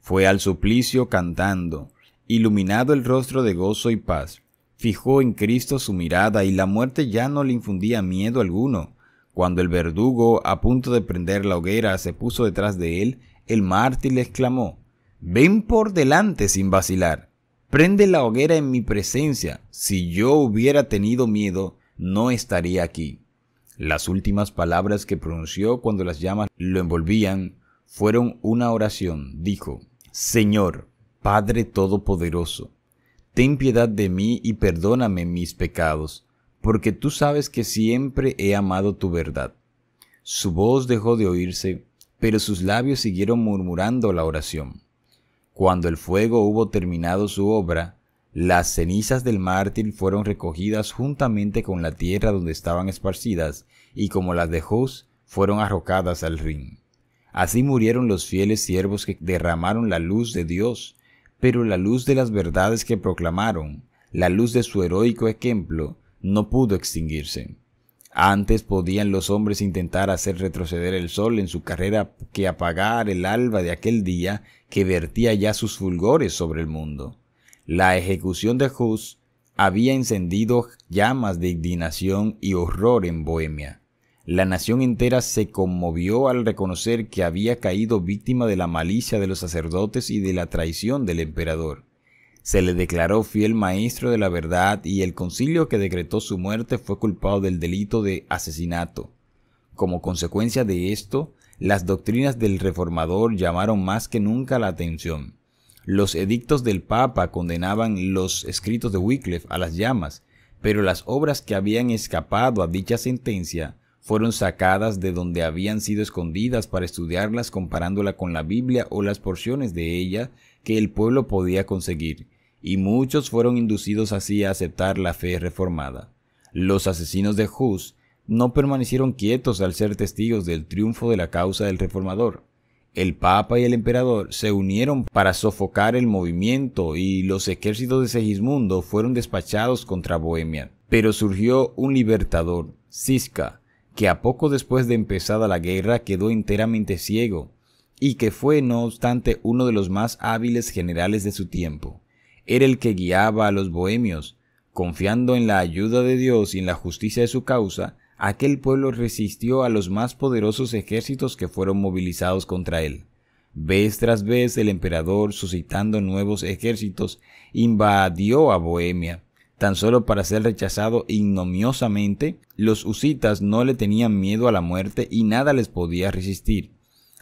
Fue al suplicio cantando iluminado el rostro de gozo y paz. Fijó en Cristo su mirada y la muerte ya no le infundía miedo alguno. Cuando el verdugo, a punto de prender la hoguera, se puso detrás de él, el mártir le exclamó, Ven por delante sin vacilar, prende la hoguera en mi presencia, si yo hubiera tenido miedo, no estaría aquí. Las últimas palabras que pronunció cuando las llamas lo envolvían fueron una oración. Dijo, Señor, Padre Todopoderoso, ten piedad de mí y perdóname mis pecados, porque tú sabes que siempre he amado tu verdad. Su voz dejó de oírse, pero sus labios siguieron murmurando la oración. Cuando el fuego hubo terminado su obra, las cenizas del mártir fueron recogidas juntamente con la tierra donde estaban esparcidas, y como las dejó, fueron arrojadas al Rin. Así murieron los fieles siervos que derramaron la luz de Dios pero la luz de las verdades que proclamaron, la luz de su heroico ejemplo, no pudo extinguirse. Antes podían los hombres intentar hacer retroceder el sol en su carrera que apagar el alba de aquel día que vertía ya sus fulgores sobre el mundo. La ejecución de Hus había encendido llamas de indignación y horror en Bohemia. La nación entera se conmovió al reconocer que había caído víctima de la malicia de los sacerdotes y de la traición del emperador. Se le declaró fiel maestro de la verdad y el concilio que decretó su muerte fue culpado del delito de asesinato. Como consecuencia de esto, las doctrinas del reformador llamaron más que nunca la atención. Los edictos del Papa condenaban los escritos de Wycliffe a las llamas, pero las obras que habían escapado a dicha sentencia fueron sacadas de donde habían sido escondidas para estudiarlas comparándola con la Biblia o las porciones de ella que el pueblo podía conseguir, y muchos fueron inducidos así a aceptar la fe reformada. Los asesinos de Hus no permanecieron quietos al ser testigos del triunfo de la causa del reformador. El Papa y el Emperador se unieron para sofocar el movimiento y los ejércitos de Segismundo fueron despachados contra Bohemia. Pero surgió un libertador, Siska, que a poco después de empezada la guerra quedó enteramente ciego, y que fue no obstante uno de los más hábiles generales de su tiempo. Era el que guiaba a los bohemios, confiando en la ayuda de Dios y en la justicia de su causa, aquel pueblo resistió a los más poderosos ejércitos que fueron movilizados contra él. Vez tras vez el emperador, suscitando nuevos ejércitos, invadió a Bohemia, tan solo para ser rechazado ignominiosamente, los usitas no le tenían miedo a la muerte y nada les podía resistir.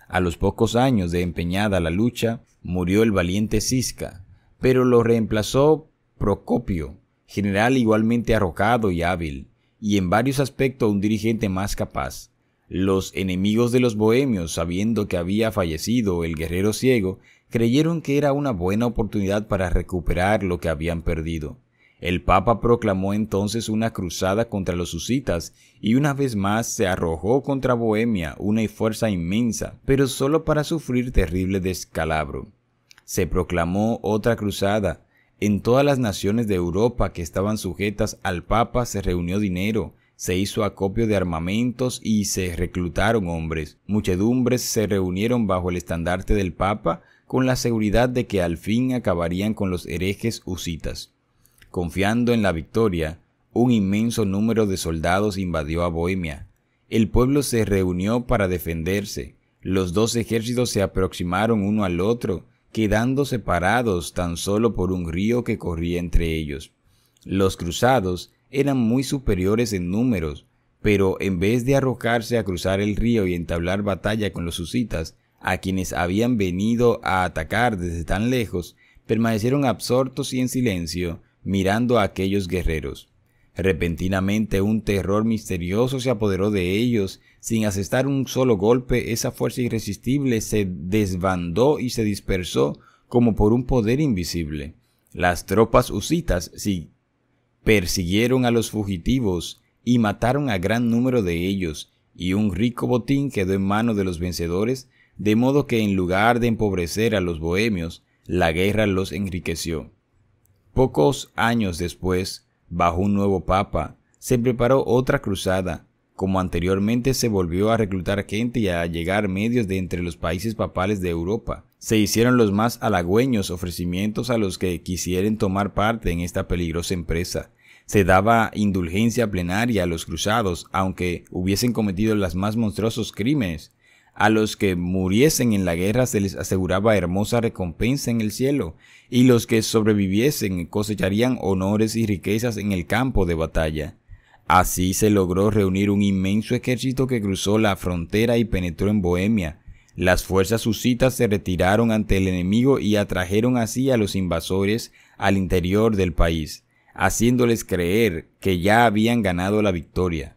A los pocos años de empeñada la lucha, murió el valiente Cisca, pero lo reemplazó Procopio, general igualmente arrojado y hábil, y en varios aspectos un dirigente más capaz. Los enemigos de los bohemios, sabiendo que había fallecido el guerrero ciego, creyeron que era una buena oportunidad para recuperar lo que habían perdido. El Papa proclamó entonces una cruzada contra los usitas y una vez más se arrojó contra Bohemia una fuerza inmensa, pero solo para sufrir terrible descalabro. Se proclamó otra cruzada. En todas las naciones de Europa que estaban sujetas al Papa se reunió dinero, se hizo acopio de armamentos y se reclutaron hombres. Muchedumbres se reunieron bajo el estandarte del Papa con la seguridad de que al fin acabarían con los herejes usitas. Confiando en la victoria, un inmenso número de soldados invadió a Bohemia. El pueblo se reunió para defenderse. Los dos ejércitos se aproximaron uno al otro, quedando separados tan solo por un río que corría entre ellos. Los cruzados eran muy superiores en números, pero en vez de arrojarse a cruzar el río y entablar batalla con los susitas a quienes habían venido a atacar desde tan lejos, permanecieron absortos y en silencio, mirando a aquellos guerreros. Repentinamente un terror misterioso se apoderó de ellos. Sin asestar un solo golpe, esa fuerza irresistible se desbandó y se dispersó como por un poder invisible. Las tropas usitas sí, persiguieron a los fugitivos y mataron a gran número de ellos, y un rico botín quedó en manos de los vencedores, de modo que en lugar de empobrecer a los bohemios, la guerra los enriqueció. Pocos años después, bajo un nuevo papa, se preparó otra cruzada. Como anteriormente se volvió a reclutar gente y a llegar medios de entre los países papales de Europa, se hicieron los más halagüeños ofrecimientos a los que quisieran tomar parte en esta peligrosa empresa. Se daba indulgencia plenaria a los cruzados, aunque hubiesen cometido los más monstruosos crímenes. A los que muriesen en la guerra se les aseguraba hermosa recompensa en el cielo, y los que sobreviviesen cosecharían honores y riquezas en el campo de batalla. Así se logró reunir un inmenso ejército que cruzó la frontera y penetró en Bohemia. Las fuerzas susitas se retiraron ante el enemigo y atrajeron así a los invasores al interior del país, haciéndoles creer que ya habían ganado la victoria.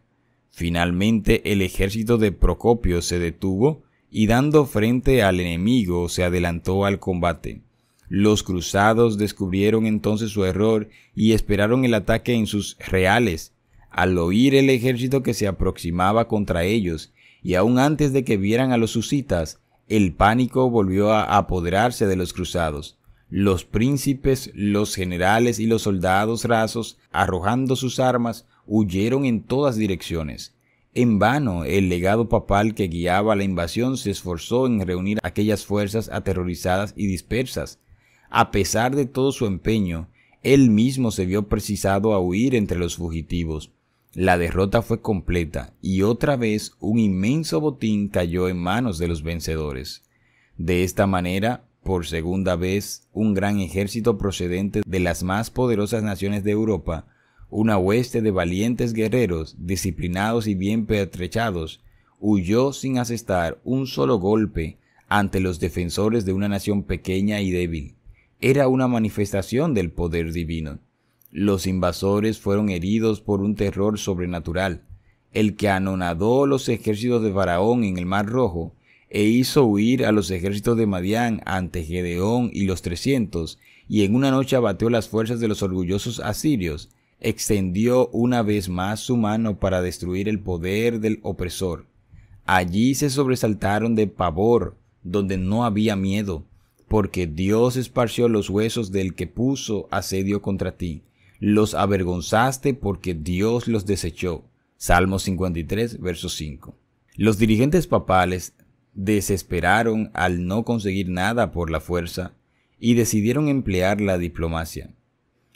Finalmente el ejército de Procopio se detuvo y dando frente al enemigo se adelantó al combate. Los cruzados descubrieron entonces su error y esperaron el ataque en sus reales, al oír el ejército que se aproximaba contra ellos, y aún antes de que vieran a los susitas, el pánico volvió a apoderarse de los cruzados. Los príncipes, los generales y los soldados rasos, arrojando sus armas, huyeron en todas direcciones. En vano, el legado papal que guiaba la invasión se esforzó en reunir aquellas fuerzas aterrorizadas y dispersas, a pesar de todo su empeño, él mismo se vio precisado a huir entre los fugitivos. La derrota fue completa y otra vez un inmenso botín cayó en manos de los vencedores. De esta manera, por segunda vez, un gran ejército procedente de las más poderosas naciones de Europa, una hueste de valientes guerreros, disciplinados y bien pertrechados, huyó sin asestar un solo golpe ante los defensores de una nación pequeña y débil era una manifestación del poder divino. Los invasores fueron heridos por un terror sobrenatural, el que anonadó los ejércitos de Faraón en el Mar Rojo e hizo huir a los ejércitos de Madián ante Gedeón y los 300 y en una noche abatió las fuerzas de los orgullosos asirios, extendió una vez más su mano para destruir el poder del opresor. Allí se sobresaltaron de pavor, donde no había miedo, porque Dios esparció los huesos del que puso asedio contra ti. Los avergonzaste porque Dios los desechó. Salmo 53, verso 5. Los dirigentes papales desesperaron al no conseguir nada por la fuerza y decidieron emplear la diplomacia.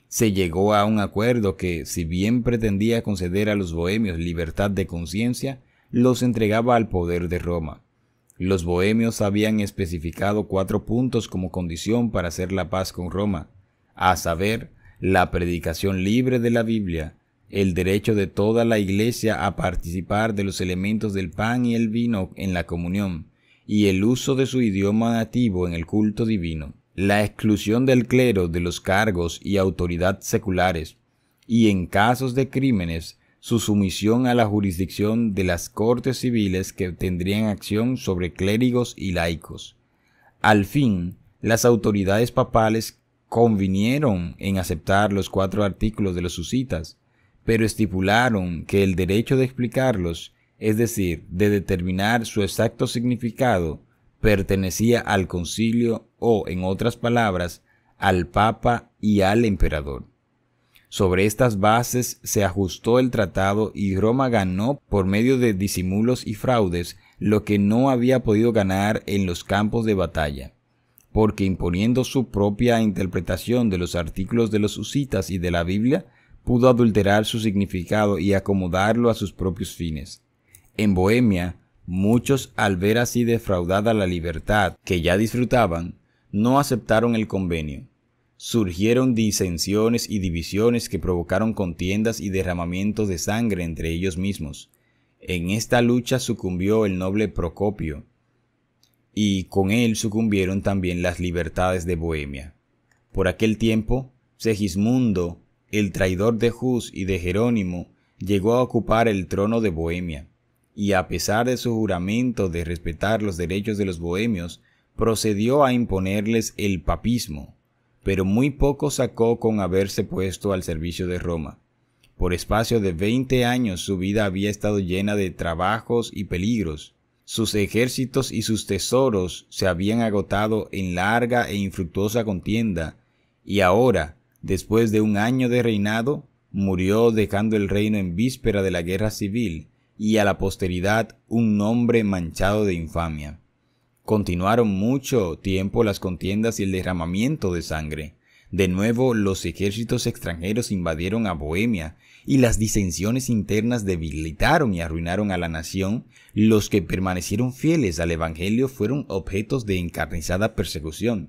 Se llegó a un acuerdo que, si bien pretendía conceder a los bohemios libertad de conciencia, los entregaba al poder de Roma. Los bohemios habían especificado cuatro puntos como condición para hacer la paz con Roma, a saber, la predicación libre de la Biblia, el derecho de toda la Iglesia a participar de los elementos del pan y el vino en la comunión, y el uso de su idioma nativo en el culto divino, la exclusión del clero de los cargos y autoridad seculares, y en casos de crímenes su sumisión a la jurisdicción de las cortes civiles que tendrían acción sobre clérigos y laicos. Al fin, las autoridades papales convinieron en aceptar los cuatro artículos de los susitas, pero estipularon que el derecho de explicarlos, es decir, de determinar su exacto significado, pertenecía al concilio o, en otras palabras, al papa y al emperador. Sobre estas bases se ajustó el tratado y Roma ganó por medio de disimulos y fraudes lo que no había podido ganar en los campos de batalla, porque imponiendo su propia interpretación de los artículos de los usitas y de la Biblia, pudo adulterar su significado y acomodarlo a sus propios fines. En Bohemia, muchos al ver así defraudada la libertad que ya disfrutaban, no aceptaron el convenio surgieron disensiones y divisiones que provocaron contiendas y derramamientos de sangre entre ellos mismos. En esta lucha sucumbió el noble Procopio, y con él sucumbieron también las libertades de Bohemia. Por aquel tiempo, Segismundo, el traidor de Jus y de Jerónimo, llegó a ocupar el trono de Bohemia, y a pesar de su juramento de respetar los derechos de los bohemios, procedió a imponerles el papismo, pero muy poco sacó con haberse puesto al servicio de Roma. Por espacio de veinte años su vida había estado llena de trabajos y peligros. Sus ejércitos y sus tesoros se habían agotado en larga e infructuosa contienda, y ahora, después de un año de reinado, murió dejando el reino en víspera de la guerra civil, y a la posteridad un nombre manchado de infamia. Continuaron mucho tiempo las contiendas y el derramamiento de sangre. De nuevo, los ejércitos extranjeros invadieron a Bohemia y las disensiones internas debilitaron y arruinaron a la nación. Los que permanecieron fieles al Evangelio fueron objetos de encarnizada persecución,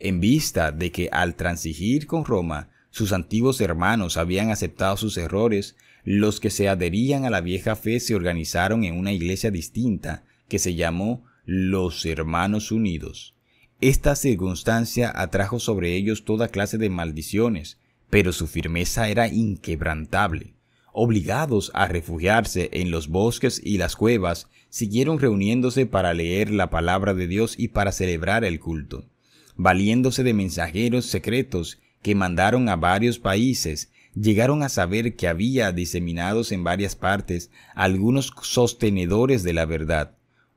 en vista de que al transigir con Roma, sus antiguos hermanos habían aceptado sus errores, los que se adherían a la vieja fe se organizaron en una iglesia distinta, que se llamó los hermanos unidos. Esta circunstancia atrajo sobre ellos toda clase de maldiciones, pero su firmeza era inquebrantable. Obligados a refugiarse en los bosques y las cuevas, siguieron reuniéndose para leer la palabra de Dios y para celebrar el culto, valiéndose de mensajeros secretos que mandaron a varios países, llegaron a saber que había diseminados en varias partes algunos sostenedores de la verdad,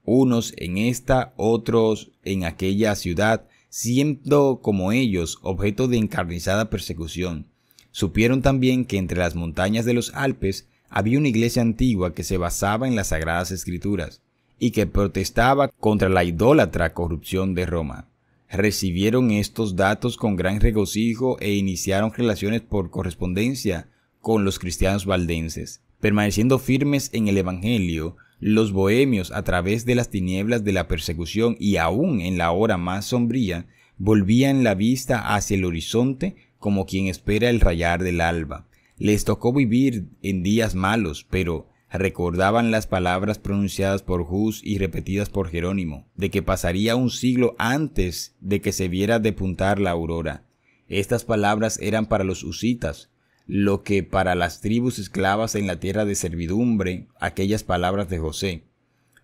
unos en esta, otros en aquella ciudad, siendo como ellos objeto de encarnizada persecución. Supieron también que entre las montañas de los Alpes había una iglesia antigua que se basaba en las sagradas escrituras y que protestaba contra la idólatra corrupción de Roma. Recibieron estos datos con gran regocijo e iniciaron relaciones por correspondencia con los cristianos valdenses, permaneciendo firmes en el Evangelio los bohemios, a través de las tinieblas de la persecución y aún en la hora más sombría, volvían la vista hacia el horizonte como quien espera el rayar del alba. Les tocó vivir en días malos, pero recordaban las palabras pronunciadas por Hus y repetidas por Jerónimo, de que pasaría un siglo antes de que se viera depuntar la aurora. Estas palabras eran para los usitas, lo que para las tribus esclavas en la tierra de servidumbre, aquellas palabras de José,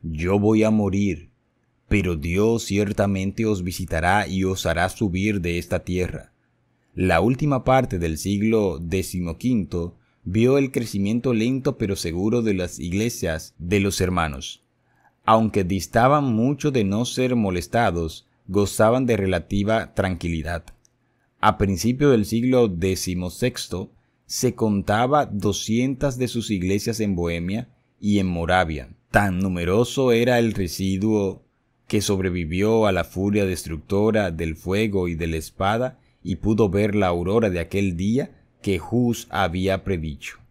yo voy a morir, pero Dios ciertamente os visitará y os hará subir de esta tierra. La última parte del siglo XV vio el crecimiento lento pero seguro de las iglesias de los hermanos. Aunque distaban mucho de no ser molestados, gozaban de relativa tranquilidad. A principios del siglo XVI, se contaba doscientas de sus iglesias en Bohemia y en Moravia. Tan numeroso era el residuo que sobrevivió a la furia destructora del fuego y de la espada y pudo ver la aurora de aquel día que Jus había predicho.